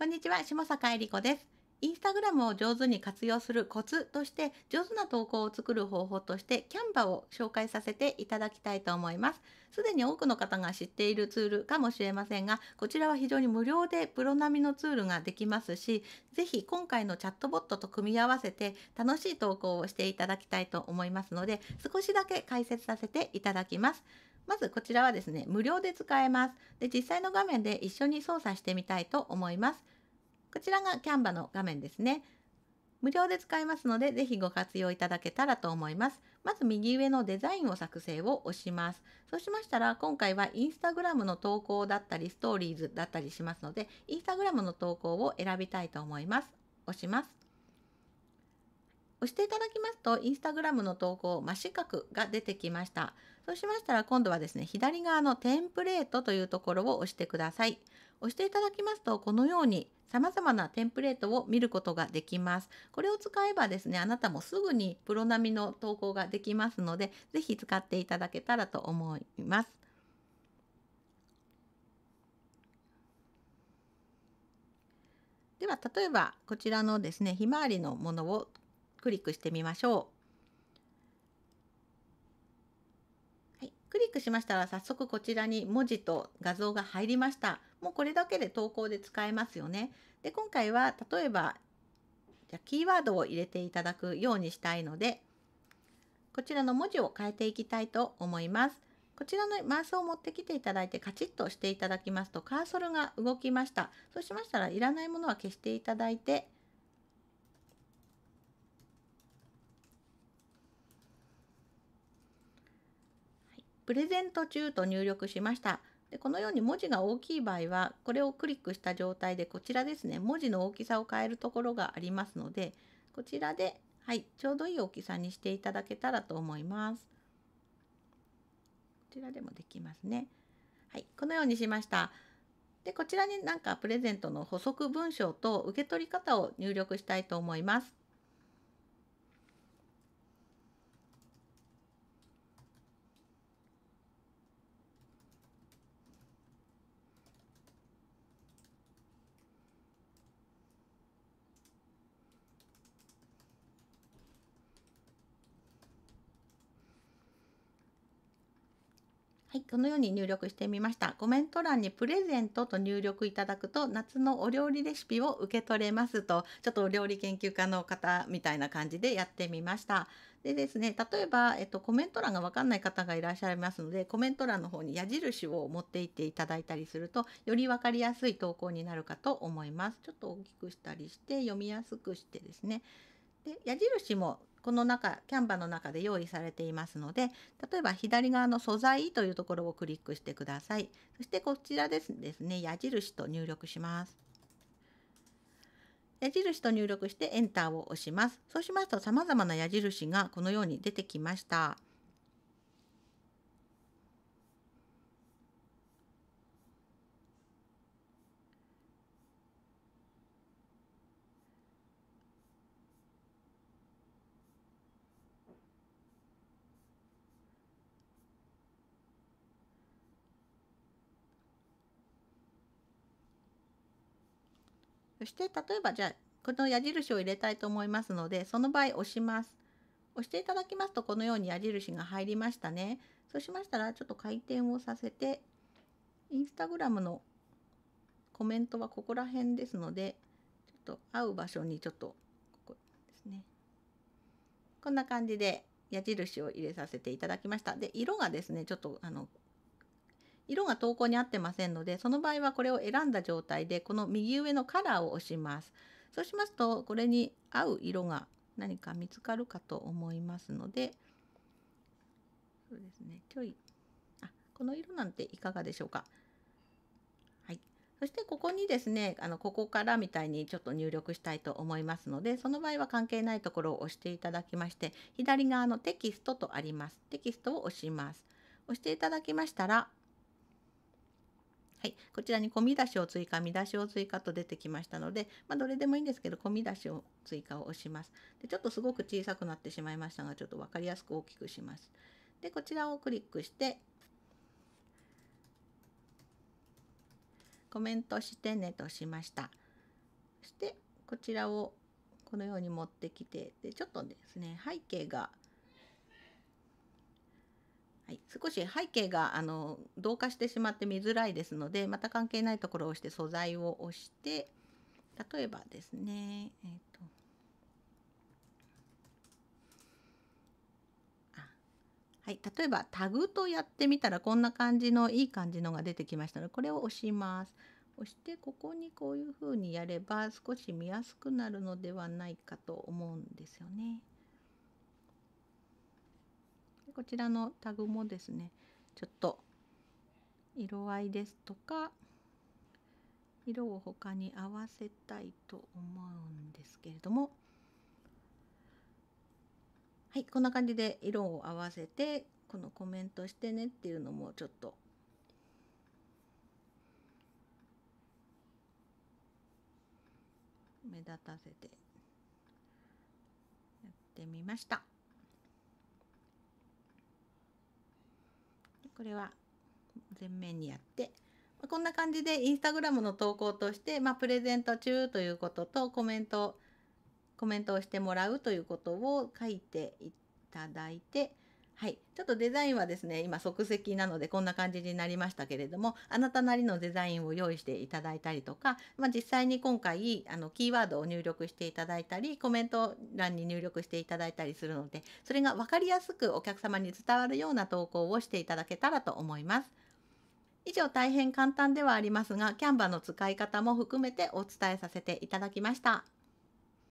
こんにちは、下坂恵理子です。インスタグラムを上手に活用するコツとして、上手な投稿を作る方法として、キャンバを紹介させていただきたいと思います。すでに多くの方が知っているツールかもしれませんが、こちらは非常に無料でプロ並みのツールができますし、ぜひ今回のチャットボットと組み合わせて楽しい投稿をしていただきたいと思いますので、少しだけ解説させていただきます。まずこちらはですね、無料で使えます。で、実際の画面で一緒に操作してみたいと思います。こちらが Canva の画面ですね。無料で使えますので、ぜひご活用いただけたらと思います。まず右上のデザインを作成を押します。そうしましたら、今回はインスタグラムの投稿だったり、ストーリーズだったりしますので、インスタグラムの投稿を選びたいと思います。押します。押していただきますと、インスタグラムの投稿、真四角が出てきました。そうしましたら、今度はですね、左側のテンプレートというところを押してください。押していただきますと、このように様々なテンプレートを見ることができます。これを使えばですね、あなたもすぐにプロ並みの投稿ができますので、ぜひ使っていただけたらと思います。では、例えばこちらのですね、ひまわりのものをクリックしてみましょう。はい、クリックしましたら早速こちらに文字と画像が入りました。もうこれだけで投稿で使えますよね。で今回は例えばじゃキーワードを入れていただくようにしたいのでこちらの文字を変えていきたいと思います。こちらのマウスを持ってきていただいてカチッとしていただきますとカーソルが動きました。そうしましたらいらないものは消していただいてプレゼント中と入力しました。でこのように文字が大きい場合はこれをクリックした状態でこちらですね文字の大きさを変えるところがありますのでこちらで、はい、ちょうどいい大きさにしていただけたらと思います。こちらでもできますね。はい、このようにしました。でこちらになんかプレゼントの補足文章と受け取り方を入力したいと思います。はい、このように入力してみました。コメント欄にプレゼントと入力いただくと夏のお料理レシピを受け取れますと、ちょっとお料理研究家の方みたいな感じでやってみました。でですね、例えば、えっと、コメント欄がわかんない方がいらっしゃいますので、コメント欄の方に矢印を持っていっていただいたりすると、よりわかりやすい投稿になるかと思います。ちょっと大きくしたりして、読みやすくしてですね。で矢印もこの中キャンバの中で用意されていますので例えば左側の素材というところをクリックしてくださいそしてこちらですね矢印と入力します矢印と入力して Enter を押しますそうしますと様々な矢印がこのように出てきましたそして例えばじゃあこの矢印を入れたいと思いますのでその場合押します。押していただきますとこのように矢印が入りましたね。そうしましたらちょっと回転をさせてインスタグラムのコメントはここら辺ですのでちょっと合う場所にちょっとここですね。こんな感じで矢印を入れさせていただきました。で色がですねちょっとあの色が投稿に合ってませんのでその場合はこれを選んだ状態でこの右上のカラーを押しますそうしますとこれに合う色が何か見つかるかと思いますのでそうですねちょいあこの色なんていかがでしょうかはいそしてここにですねあのここからみたいにちょっと入力したいと思いますのでその場合は関係ないところを押していただきまして左側のテキストとありますテキストを押します押していただきましたらはい、こちらに込み出しを追加見出しを追加と出てきましたので、まあ、どれでもいいんですけど込み出しを追加を押しますでちょっとすごく小さくなってしまいましたがちょっと分かりやすく大きくしますでこちらをクリックしてコメントしてねとしましたそしてこちらをこのように持ってきてでちょっとですね背景がはい、少し背景があの同化してしまって見づらいですのでまた関係ないところを押して素材を押して例えばですね、えーと、とはい、例えばタグとやってみたらこんな感じのいい感じのが出てきましたのでこれを押します。押してここにこういう風にやれば少し見やすくなるのではないかと思うんですよね。こちらのタグもですねちょっと色合いですとか色を他に合わせたいと思うんですけれどもはいこんな感じで色を合わせてこのコメントしてねっていうのもちょっと目立たせてやってみました。これは全面にやってこんな感じでインスタグラムの投稿として、まあ、プレゼント中ということとコメントコメントをしてもらうということを書いていただいてはい、ちょっとデザインはですね今即席なのでこんな感じになりましたけれどもあなたなりのデザインを用意していただいたりとか、まあ、実際に今回あのキーワードを入力していただいたりコメント欄に入力していただいたりするのでそれが分かりやすくお客様に伝わるような投稿をしていただけたらと思います。以上大変簡単ではありますが Canva の使い方も含めてお伝えさせていただきました。